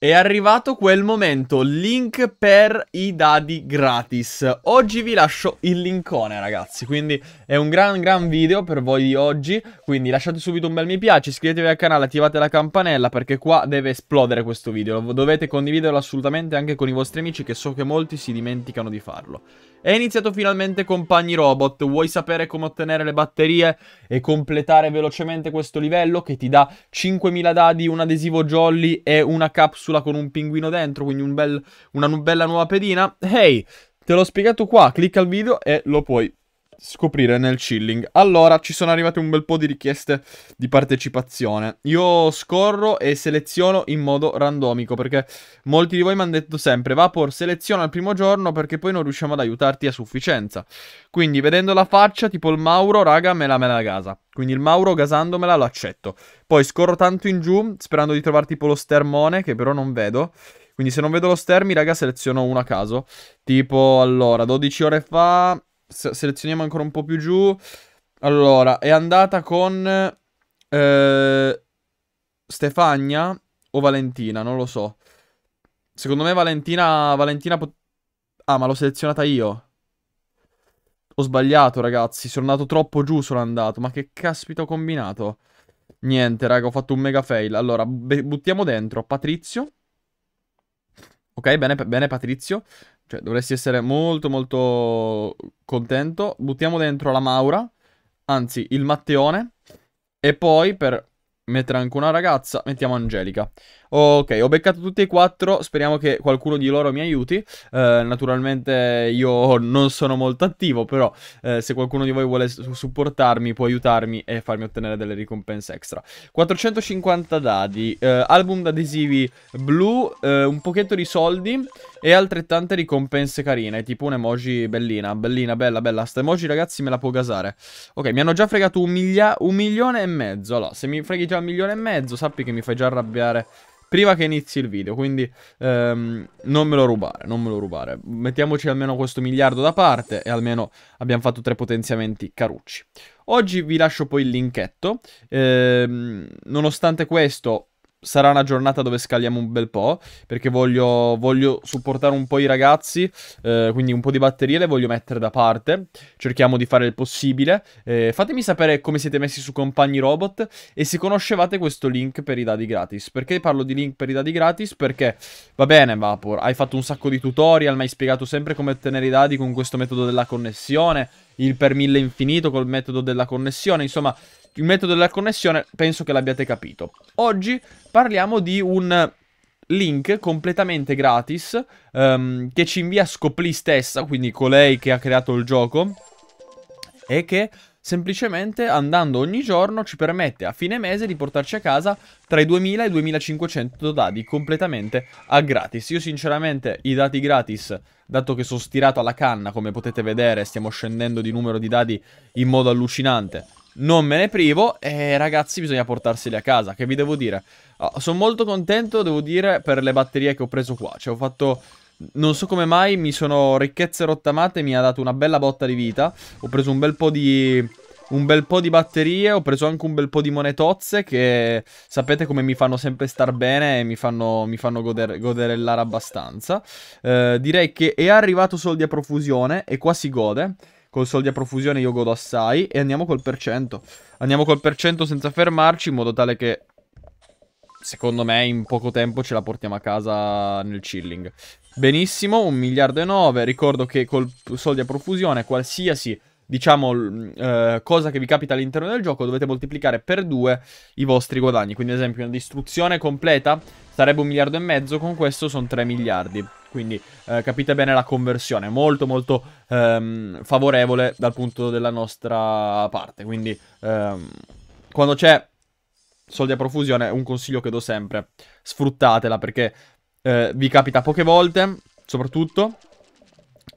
È arrivato quel momento, link per i dadi gratis. Oggi vi lascio il linkone ragazzi, quindi è un gran gran video per voi di oggi, quindi lasciate subito un bel mi piace, iscrivetevi al canale, attivate la campanella perché qua deve esplodere questo video, dovete condividerlo assolutamente anche con i vostri amici che so che molti si dimenticano di farlo. È iniziato finalmente Compagni Robot, vuoi sapere come ottenere le batterie e completare velocemente questo livello che ti dà 5000 dadi, un adesivo jolly e una capsula capsula con un pinguino dentro, quindi un bel, una bella nuova pedina. Ehi, hey, te l'ho spiegato qua, clicca al video e lo puoi scoprire nel chilling. Allora, ci sono arrivate un bel po' di richieste di partecipazione. Io scorro e seleziono in modo randomico, perché molti di voi mi hanno detto sempre Vapor, seleziona il primo giorno perché poi non riusciamo ad aiutarti a sufficienza. Quindi, vedendo la faccia, tipo il Mauro, raga, me la me la gasa. Quindi il Mauro gasandomela lo accetto. Poi scorro tanto in giù, sperando di trovare tipo lo stermone, che però non vedo. Quindi se non vedo lo stermi, raga, seleziono uno a caso. Tipo, allora, 12 ore fa selezioniamo ancora un po' più giù. Allora, è andata con eh, Stefania o Valentina, non lo so. Secondo me Valentina... Valentina ah, ma l'ho selezionata io. Ho sbagliato, ragazzi. Sono andato troppo giù, sono andato. Ma che caspita ho combinato? Niente, raga, ho fatto un mega fail. Allora, buttiamo dentro Patrizio. Ok, bene, bene Patrizio. Cioè, dovresti essere molto, molto contento. Buttiamo dentro la Maura. Anzi, il Matteone. E poi, per mettere anche una ragazza, mettiamo Angelica. Ok, ho beccato tutti e quattro, speriamo che qualcuno di loro mi aiuti. Eh, naturalmente io non sono molto attivo, però eh, se qualcuno di voi vuole supportarmi può aiutarmi e farmi ottenere delle ricompense extra. 450 dadi, eh, album d'adesivi blu, eh, un pochetto di soldi e altrettante ricompense carine, tipo un emoji bellina, bellina, bella, bella. Sta emoji ragazzi me la può gasare. Ok, mi hanno già fregato un, un milione e mezzo. Allora, se mi freghi già un milione e mezzo sappi che mi fai già arrabbiare prima che inizi il video, quindi ehm, non me lo rubare, non me lo rubare. Mettiamoci almeno questo miliardo da parte e almeno abbiamo fatto tre potenziamenti carucci. Oggi vi lascio poi il linketto, ehm, nonostante questo sarà una giornata dove scaliamo un bel po', perché voglio, voglio supportare un po' i ragazzi, eh, quindi un po' di batterie le voglio mettere da parte, cerchiamo di fare il possibile. Eh, fatemi sapere come siete messi su Compagni Robot e se conoscevate questo link per i dadi gratis. Perché parlo di link per i dadi gratis? Perché, va bene Vapor, hai fatto un sacco di tutorial, mi hai spiegato sempre come ottenere i dadi con questo metodo della connessione, il per mille infinito col metodo della connessione, insomma il metodo della connessione penso che l'abbiate capito. Oggi parliamo di un link completamente gratis um, che ci invia Scopli stessa, quindi colei che ha creato il gioco e che semplicemente andando ogni giorno ci permette a fine mese di portarci a casa tra i 2000 e i 2500 dadi completamente a gratis. Io sinceramente i dati gratis, dato che sono stirato alla canna, come potete vedere, stiamo scendendo di numero di dadi in modo allucinante non me ne privo e ragazzi bisogna portarseli a casa, che vi devo dire? Oh, ah, sono molto contento, devo dire, per le batterie che ho preso qua, cioè ho fatto... Non so come mai mi sono ricchezze rottamate, mi ha dato una bella botta di vita, ho preso un bel po' di un bel po' di batterie, ho preso anche un bel po' di monetozze che sapete come mi fanno sempre star bene e mi fanno, mi fanno goder goderellare abbastanza. Eh, direi che è arrivato soldi a profusione e qua si gode. Col soldi a profusione io godo assai. E andiamo col per Andiamo col per senza fermarci, in modo tale che... Secondo me in poco tempo ce la portiamo a casa nel chilling. Benissimo, un miliardo e nove. Ricordo che col soldi a profusione qualsiasi diciamo, eh, cosa che vi capita all'interno del gioco, dovete moltiplicare per due i vostri guadagni. Quindi, ad esempio, una distruzione completa sarebbe un miliardo e mezzo, con questo sono 3 miliardi. Quindi eh, capite bene la conversione, molto molto ehm, favorevole dal punto della nostra parte. Quindi ehm, quando c'è soldi a profusione, un consiglio che do sempre, sfruttatela perché eh, vi capita poche volte, soprattutto,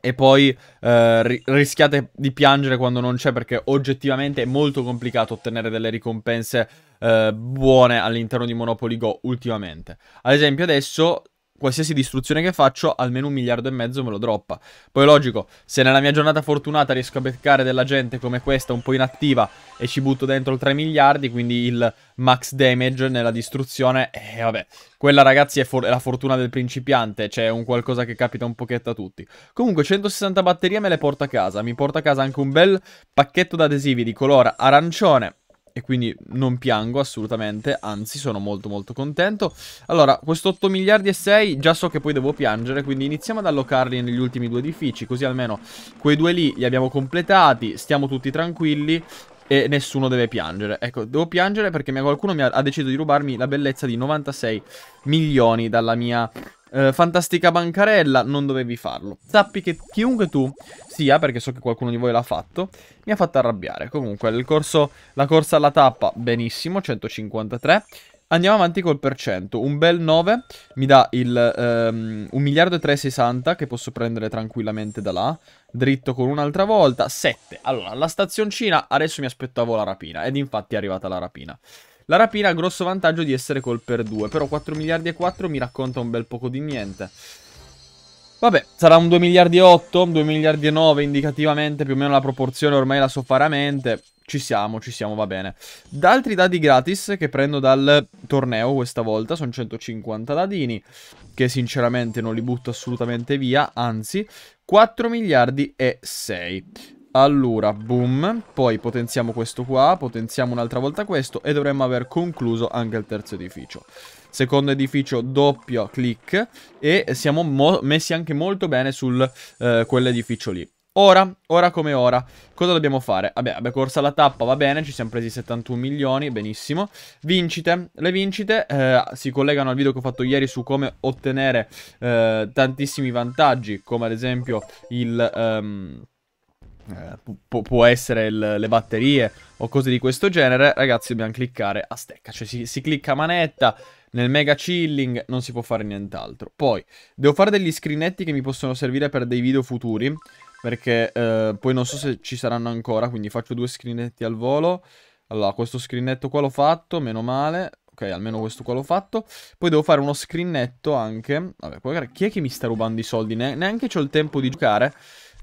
e poi eh, rischiate di piangere quando non c'è perché oggettivamente è molto complicato ottenere delle ricompense eh, buone all'interno di Monopoly Go ultimamente. Ad esempio adesso qualsiasi distruzione che faccio, almeno un miliardo e mezzo me lo droppa. Poi logico, se nella mia giornata fortunata riesco a beccare della gente come questa un po' inattiva e ci butto dentro il 3 miliardi, quindi il max damage nella distruzione, e eh, vabbè, quella ragazzi è, for è la fortuna del principiante, cioè è un qualcosa che capita un pochetto a tutti. Comunque 160 batterie me le porto a casa, mi porto a casa anche un bel pacchetto d'adesivi di color arancione e quindi non piango assolutamente, anzi sono molto molto contento. Allora, questo 8 miliardi e 6 già so che poi devo piangere, quindi iniziamo ad allocarli negli ultimi due edifici, così almeno quei due lì li abbiamo completati, stiamo tutti tranquilli e nessuno deve piangere. Ecco, devo piangere perché qualcuno mi ha, ha deciso di rubarmi la bellezza di 96 milioni dalla mia eh, fantastica bancarella, non dovevi farlo. Sappi che chiunque tu sia, perché so che qualcuno di voi l'ha fatto, mi ha fatto arrabbiare. Comunque, corso, la corsa alla tappa, benissimo, 153. Andiamo avanti col percento. Un bel 9 mi dà il um, ehm, 1 miliardo e 360 che posso prendere tranquillamente da là. Dritto con un'altra volta. 7. Allora, la stazioncina adesso mi aspettavo la rapina ed infatti è arrivata la rapina. La rapina ha grosso vantaggio di essere col per 2, però 4 miliardi e 4 mi racconta un bel poco di niente. Vabbè, sarà un 2 miliardi e 8, 2 miliardi e 9 indicativamente, più o meno la proporzione ormai la so fare a mente. Ci siamo, ci siamo, va bene. Da altri dadi gratis che prendo dal torneo questa volta, sono 150 dadini, che sinceramente non li butto assolutamente via, anzi, 4 miliardi e 6. Allora, boom, poi potenziamo questo qua, potenziamo un'altra volta questo e dovremmo aver concluso anche il terzo edificio. Secondo edificio doppio clic e siamo messi anche molto bene su eh, quell'edificio lì. Ora, ora come ora, cosa dobbiamo fare? Vabbè, vabbè, corsa la tappa, va bene, ci siamo presi 71 milioni, benissimo. Vincite, le vincite eh, si collegano al video che ho fatto ieri su come ottenere eh, tantissimi vantaggi, come ad esempio il... Um, eh, può essere il, le batterie o cose di questo genere, ragazzi dobbiamo cliccare a stecca, cioè si, si clicca a manetta, nel mega chilling non si può fare nient'altro. Poi, devo fare degli screenetti che mi possono servire per dei video futuri, perché eh, poi non so se ci saranno ancora, quindi faccio due screenetti al volo. Allora, questo screenetto qua l'ho fatto, meno male. Ok, almeno questo qua l'ho fatto. Poi devo fare uno screenetto anche. Vabbè, guarda, chi è che mi sta rubando i soldi? Ne neanche ho il tempo di giocare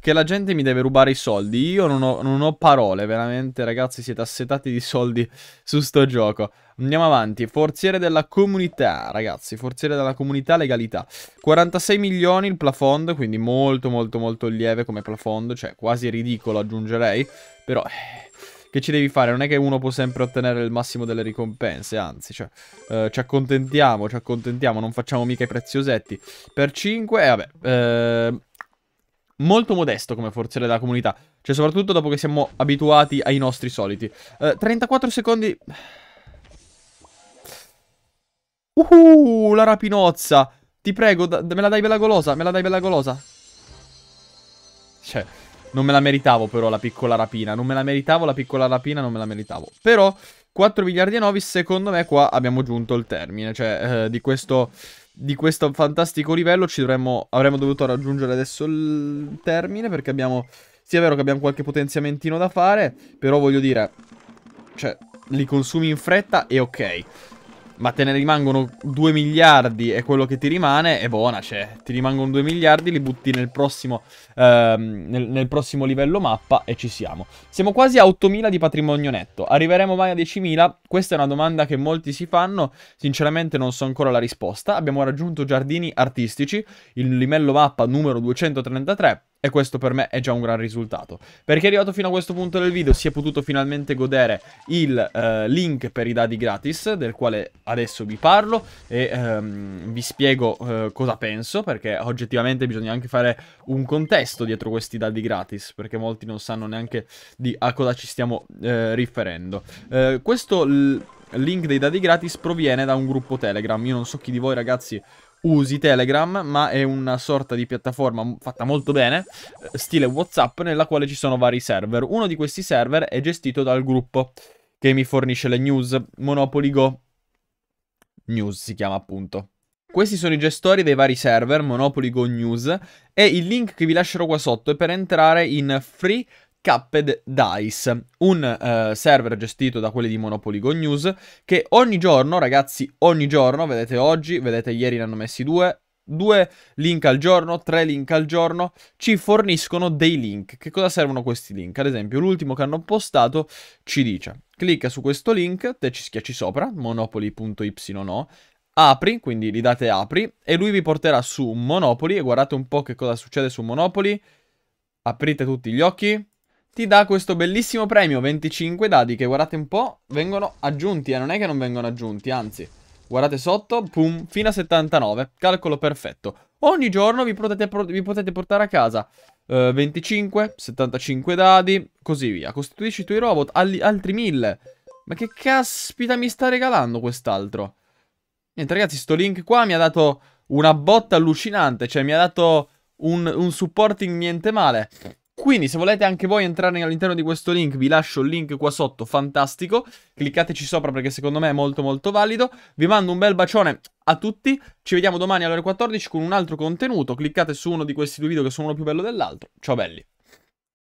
che la gente mi deve rubare i soldi. Io non ho, non ho parole, veramente, ragazzi, siete assetati di soldi su sto gioco. Andiamo avanti, forziere della comunità, ragazzi, forziere della comunità, legalità. 46 milioni il plafond, quindi molto molto molto lieve come plafond, cioè quasi ridicolo aggiungerei, però... Eh, che ci devi fare? Non è che uno può sempre ottenere il massimo delle ricompense, anzi, cioè, eh, ci accontentiamo, ci accontentiamo, non facciamo mica i preziosetti. Per 5, e eh, vabbè, eh, molto modesto come forziere della comunità. Cioè, soprattutto dopo che siamo abituati ai nostri soliti. Eh, 34 secondi... Uh, la rapinozza. Ti prego, me la dai bella golosa, me la dai bella golosa. Cioè, non me la meritavo però la piccola rapina. Non me la meritavo la piccola rapina, non me la meritavo. Però, 4 miliardi e 9, secondo me qua abbiamo giunto il termine. Cioè, eh, di questo di questo fantastico livello ci dovremmo, avremmo dovuto raggiungere adesso il termine perché abbiamo... Sì è vero che abbiamo qualche potenziamentino da fare, però voglio dire... Cioè, li consumi in fretta e ok ma te ne rimangono 2 miliardi e quello che ti rimane è buona, cioè ti rimangono 2 miliardi, li butti nel prossimo, ehm, nel, nel prossimo livello mappa e ci siamo. Siamo quasi a 8.000 di patrimonio netto, arriveremo mai a 10.000? Questa è una domanda che molti si fanno, sinceramente non so ancora la risposta. Abbiamo raggiunto Giardini Artistici, il livello mappa numero 233, e questo per me è già un gran risultato. Perché è arrivato fino a questo punto del video si è potuto finalmente godere il eh, link per i dadi gratis, del quale adesso vi parlo e ehm, vi spiego eh, cosa penso, perché oggettivamente bisogna anche fare un contesto dietro questi dadi gratis, perché molti non sanno neanche di a cosa ci stiamo eh, riferendo. Eh, questo link dei dadi gratis proviene da un gruppo Telegram, io non so chi di voi ragazzi usi Telegram, ma è una sorta di piattaforma fatta molto bene, eh, stile WhatsApp, nella quale ci sono vari server. Uno di questi server è gestito dal gruppo che mi fornisce le news, Monopoly Go News si chiama appunto. Questi sono i gestori dei vari server, Monopoly Go News, e il link che vi lascerò qua sotto è per entrare in free Cupped Dice, un uh, server gestito da quelli di Monopoly Go News che ogni giorno, ragazzi, ogni giorno, vedete oggi, vedete ieri ne hanno messi due, due link al giorno, tre link al giorno, ci forniscono dei link. Che cosa servono questi link? Ad esempio, l'ultimo che hanno postato ci dice: clicca su questo link, te ci schiacci sopra, monopoly.y no, apri, quindi gli date apri, e lui vi porterà su Monopoly. E guardate un po' che cosa succede su Monopoly. Aprite tutti gli occhi ti dà questo bellissimo premio, 25 dadi che guardate un po' vengono aggiunti, e eh? non è che non vengono aggiunti, anzi, guardate sotto, pum, fino a 79, calcolo perfetto. Ogni giorno vi potete, vi potete portare a casa eh, 25, 75 dadi, così via. Costituisci i tuoi robot, altri 1000. Ma che caspita mi sta regalando quest'altro? Niente ragazzi, sto link qua mi ha dato una botta allucinante, cioè mi ha dato un, un supporting niente male. Quindi se volete anche voi entrare all'interno di questo link, vi lascio il link qua sotto, fantastico. Cliccateci sopra perché secondo me è molto molto valido. Vi mando un bel bacione a tutti, ci vediamo domani alle ore 14 con un altro contenuto. Cliccate su uno di questi due video che sono uno più bello dell'altro. Ciao belli!